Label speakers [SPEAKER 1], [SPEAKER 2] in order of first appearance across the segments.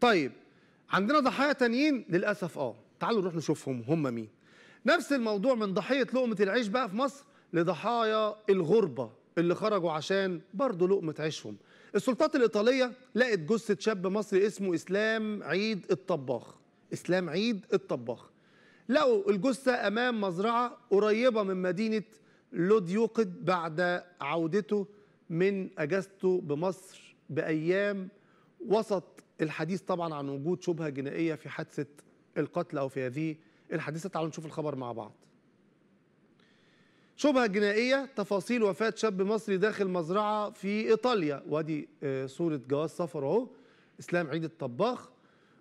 [SPEAKER 1] طيب عندنا ضحايا تانيين للاسف اه تعالوا نروح نشوفهم هم مين نفس الموضوع من ضحيه لقمه العيش بقى في مصر لضحايا الغربه اللي خرجوا عشان برضه لقمه عيشهم السلطات الايطاليه لقت جثه شاب مصري اسمه اسلام عيد الطباخ اسلام عيد الطباخ لقوا الجثه امام مزرعه قريبه من مدينه لوديوقد بعد عودته من اجازته بمصر بايام وسط الحديث طبعا عن وجود شبهه جنائيه في حادثه القتل او في هذه الحادثه تعالوا نشوف الخبر مع بعض. شبهه جنائيه تفاصيل وفاه شاب مصري داخل مزرعه في ايطاليا وادي آه، صوره جواز سفر اهو اسلام عيد الطباخ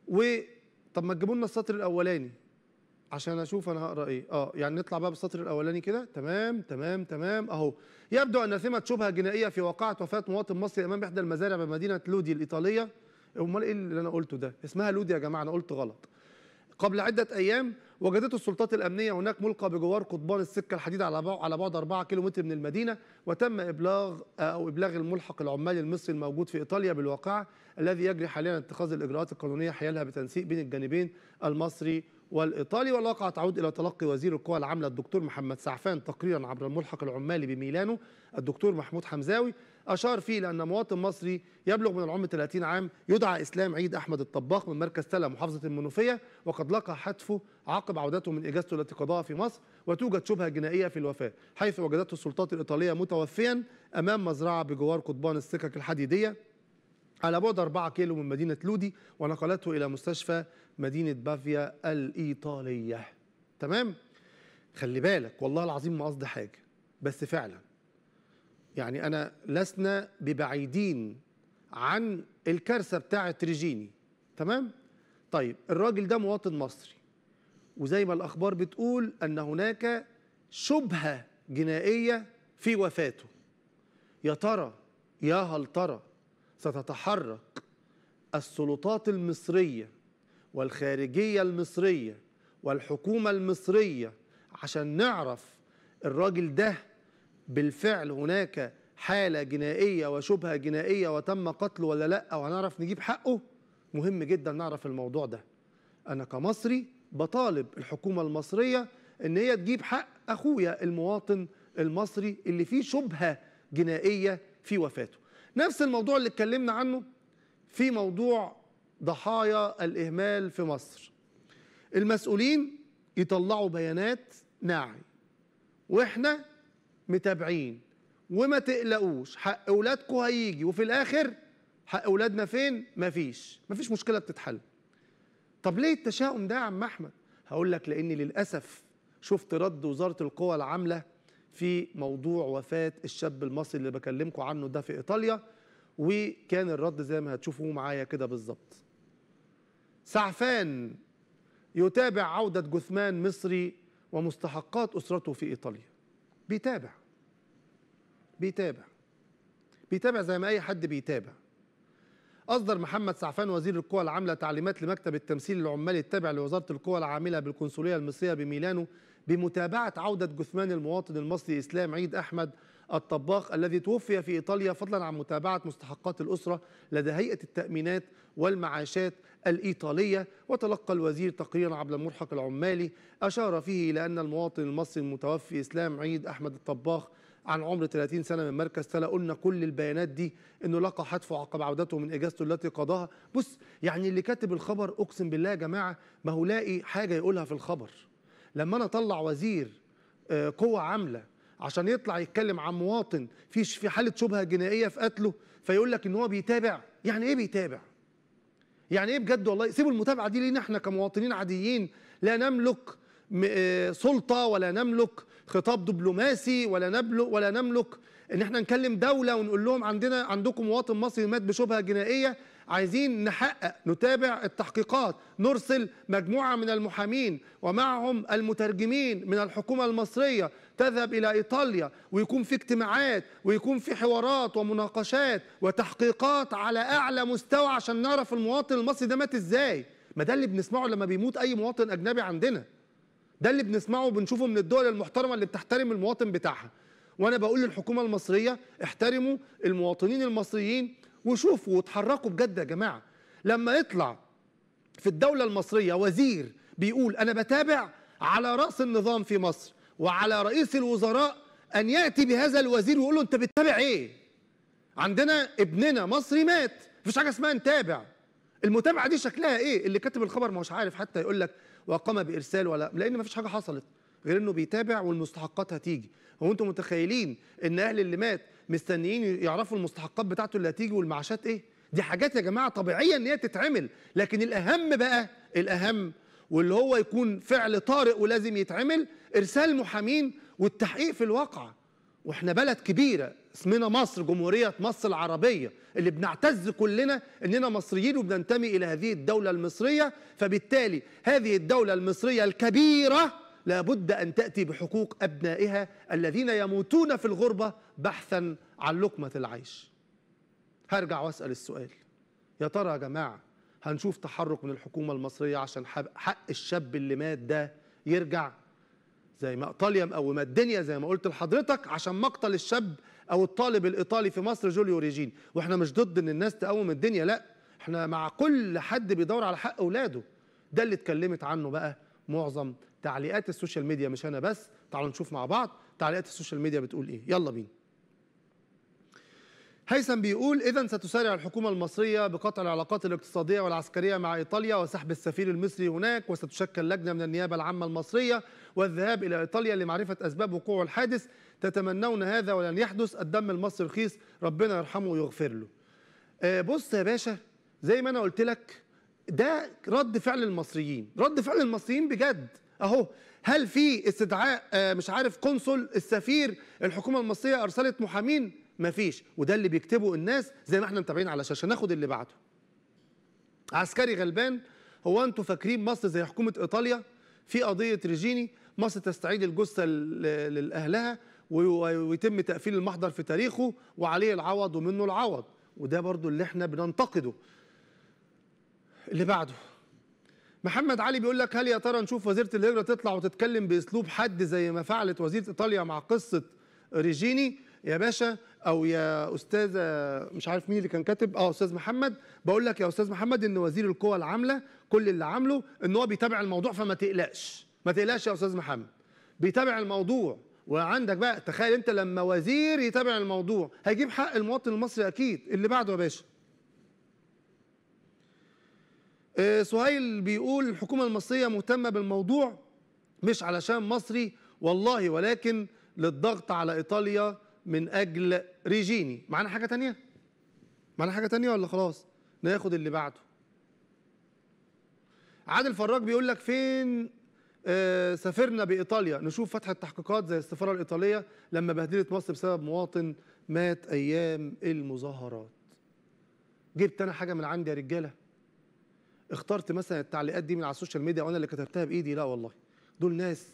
[SPEAKER 1] و طب ما تجيبوا لنا السطر الاولاني عشان اشوف انا هقرا ايه اه يعني نطلع بقى بالسطر الاولاني كده تمام تمام تمام اهو يبدو ان ثمه شبهه جنائيه في واقعه وفاه مواطن مصري امام احدى المزارع بمدينه لودي الايطاليه امال ايه اللي انا قلته ده اسمها لودي يا جماعه انا قلت غلط قبل عده ايام وجدت السلطات الامنيه هناك ملقى بجوار قضبان السكه الحديد على على بعد 4 كيلومتر من المدينه وتم ابلاغ آه، او ابلاغ الملحق العمال المصري الموجود في ايطاليا بالواقعه الذي يجري حاليا اتخاذ الاجراءات القانونيه حيالها بتنسيق بين الجانبين المصري والإيطالي والواقعة تعود إلى تلقي وزير القوى العاملة الدكتور محمد سعفان تقريرا عبر الملحق العمالي بميلانو الدكتور محمود حمزاوي أشار فيه لأن مواطن مصري يبلغ من العمر 30 عام يدعى إسلام عيد أحمد الطباخ من مركز تلا محافظة المنوفية وقد لقى حتفه عقب عودته من إجازته التي قضاها في مصر وتوجد شبهة جنائية في الوفاة حيث وجدته السلطات الإيطالية متوفيا أمام مزرعة بجوار قضبان السكك الحديدية على بعد 4 كيلو من مدينة لودي ونقلته إلى مستشفى مدينة بافيا الإيطالية تمام؟ خلي بالك والله العظيم ما قصدي حاجة بس فعلا يعني أنا لسنا ببعيدين عن الكارثة بتاعة ريجيني تمام؟ طيب الراجل ده مواطن مصري وزي ما الأخبار بتقول أن هناك شبهة جنائية في وفاته يا ترى يا هل ترى ستتحرك السلطات المصرية والخارجية المصرية والحكومة المصرية عشان نعرف الراجل ده بالفعل هناك حالة جنائية وشبهة جنائية وتم قتله ولا لأ وهنعرف نجيب حقه مهم جدا نعرف الموضوع ده أنا كمصري بطالب الحكومة المصرية إن هي تجيب حق أخويا المواطن المصري اللي فيه شبهة جنائية في وفاته نفس الموضوع اللي اتكلمنا عنه في موضوع ضحايا الإهمال في مصر المسؤولين يطلعوا بيانات ناعي واحنا متابعين وما تقلقوش حق اولادكم هيجي وفي الاخر حق اولادنا فين مفيش مفيش مشكله بتتحل طب ليه التشاؤم ده يا عم احمد هقول لك لان للاسف شفت رد وزاره القوى العامله في موضوع وفاة الشاب المصري اللي بكلمكم عنه ده في إيطاليا وكان الرد زي ما هتشوفوا معايا كده بالظبط سعفان يتابع عودة جثمان مصري ومستحقات أسرته في إيطاليا بيتابع بيتابع بيتابع زي ما أي حد بيتابع أصدر محمد سعفان وزير القوى العاملة تعليمات لمكتب التمثيل العمالي التابع لوزارة القوى العاملة بالقنصلية المصرية بميلانو بمتابعة عودة جثمان المواطن المصري إسلام عيد أحمد الطباخ الذي توفي في إيطاليا فضلا عن متابعة مستحقات الأسرة لدى هيئة التأمينات والمعاشات الإيطالية وتلقى الوزير تقريرا عبر الملحق العمالي أشار فيه إلى أن المواطن المصري المتوفي إسلام عيد أحمد الطباخ عن عمر 30 سنه من مركز تلا قلنا كل البيانات دي انه لقى حتف عقب عودته من اجازته التي قضاها بص يعني اللي كاتب الخبر اقسم بالله يا جماعه ما هو لاقي حاجه يقولها في الخبر لما انا اطلع وزير آه، قوه عامله عشان يطلع يتكلم عن مواطن في في حاله شبهه جنائيه في قتله فيقول لك ان هو بيتابع يعني ايه بيتابع يعني ايه بجد والله سيبوا المتابعه دي لينا احنا كمواطنين عاديين لا نملك آه، سلطه ولا نملك خطاب دبلوماسي ولا نبلغ ولا نملك ان احنا نكلم دوله ونقول لهم عندنا عندكم مواطن مصري مات بشبهه جنائيه عايزين نحقق نتابع التحقيقات نرسل مجموعه من المحامين ومعهم المترجمين من الحكومه المصريه تذهب الى ايطاليا ويكون في اجتماعات ويكون في حوارات ومناقشات وتحقيقات على اعلى مستوى عشان نعرف المواطن المصري ده مات ازاي ما ده اللي بنسمعه لما بيموت اي مواطن اجنبي عندنا ده اللي بنسمعه وبنشوفه من الدول المحترمه اللي بتحترم المواطن بتاعها وانا بقول للحكومه المصريه احترموا المواطنين المصريين وشوفوا وتحركوا بجد يا جماعه لما يطلع في الدوله المصريه وزير بيقول انا بتابع على راس النظام في مصر وعلى رئيس الوزراء ان ياتي بهذا الوزير ويقول له انت بتتابع ايه عندنا ابننا مصري مات مفيش حاجه اسمها نتابع المتابعه دي شكلها ايه اللي كاتب الخبر ما هوش عارف حتى يقول لك وقام بارسال ولا لان ما فيش حاجه حصلت غير انه بيتابع والمستحقات هتيجي هو انتم متخيلين ان اهل اللي مات مستنيين يعرفوا المستحقات بتاعته اللي هتيجي والمعاشات ايه دي حاجات يا جماعه طبيعيه ان هي تتعمل لكن الاهم بقى الاهم واللي هو يكون فعل طارئ ولازم يتعمل ارسال محامين والتحقيق في الواقعه واحنا بلد كبيرة اسمنا مصر جمهورية مصر العربية اللي بنعتز كلنا اننا مصريين وبننتمي الى هذه الدولة المصرية فبالتالي هذه الدولة المصرية الكبيرة لابد ان تأتي بحقوق ابنائها الذين يموتون في الغربة بحثا عن لقمة العيش هرجع واسأل السؤال يا ترى يا جماعة هنشوف تحرك من الحكومة المصرية عشان حق الشاب اللي مات ده يرجع زي ما ايطاليا مقومه الدنيا زي ما قلت لحضرتك عشان مقتل الشاب او الطالب الايطالي في مصر جوليو ريجين واحنا مش ضد ان الناس تقوم الدنيا لا احنا مع كل حد بيدور على حق اولاده ده اللي اتكلمت عنه بقى معظم تعليقات السوشيال ميديا مش انا بس تعالوا نشوف مع بعض تعليقات السوشيال ميديا بتقول ايه يلا بينا هيثم بيقول إذا ستسارع الحكومة المصرية بقطع العلاقات الاقتصادية والعسكرية مع إيطاليا وسحب السفير المصري هناك وستشكل لجنة من النيابة العامة المصرية والذهاب إلى إيطاليا لمعرفة أسباب وقوع الحادث تتمنون هذا ولن يحدث الدم المصري رخيص ربنا يرحمه ويغفر له آه، بص يا باشا زي ما أنا قلت لك ده رد فعل المصريين رد فعل المصريين بجد أهو هل في استدعاء آه، مش عارف قنصل السفير الحكومه المصريه ارسلت محامين مفيش وده اللي بيكتبه الناس زي ما احنا متابعين على الشاشه ناخد اللي بعده عسكري غلبان هو انتوا فاكرين مصر زي حكومه ايطاليا في قضيه ريجيني مصر تستعيد الجثه لاهلها ويتم تقفيل المحضر في تاريخه وعليه العوض ومنه العوض وده برضو اللي احنا بننتقده اللي بعده محمد علي بيقول لك هل يا ترى نشوف وزيره الهجره تطلع وتتكلم باسلوب حد زي ما فعلت وزيره ايطاليا مع قصه ريجيني يا باشا او يا استاذ مش عارف مين اللي كان كاتب اه استاذ محمد بقول لك يا استاذ محمد ان وزير القوى العامله كل اللي عامله ان هو بيتابع الموضوع فما تقلقش ما تقلقش يا استاذ محمد بيتابع الموضوع وعندك بقى تخيل انت لما وزير يتابع الموضوع هيجيب حق المواطن المصري اكيد اللي بعده يا باشا آه، سهيل بيقول الحكومة المصرية مهتمة بالموضوع مش علشان مصري والله ولكن للضغط على إيطاليا من أجل ريجيني معانا حاجة تانية؟ معانا حاجة تانية ولا خلاص؟ ناخد اللي بعده عادل فراج بيقول لك فين آه، سافرنا بإيطاليا نشوف فتح التحقيقات زي السفارة الإيطالية لما بهدلت مصر بسبب مواطن مات أيام المظاهرات جبت أنا حاجة من عندي يا رجالة اخترت مثلا التعليقات دي من على السوشيال ميديا وانا اللي كتبتها بايدي لا والله دول ناس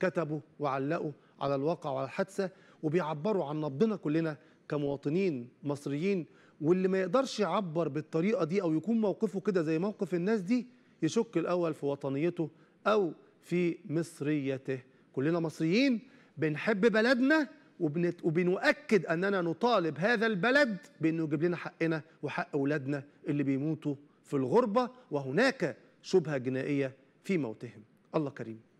[SPEAKER 1] كتبوا وعلقوا على الواقع وعلى الحادثه وبيعبروا عن نبضنا كلنا كمواطنين مصريين واللي ما يقدرش يعبر بالطريقه دي او يكون موقفه كده زي موقف الناس دي يشك الاول في وطنيته او في مصريته كلنا مصريين بنحب بلدنا وبنت وبنؤكد اننا نطالب هذا البلد بانه يجيب لنا حقنا وحق اولادنا اللي بيموتوا في الغربة وهناك شبهة جنائية في موتهم الله كريم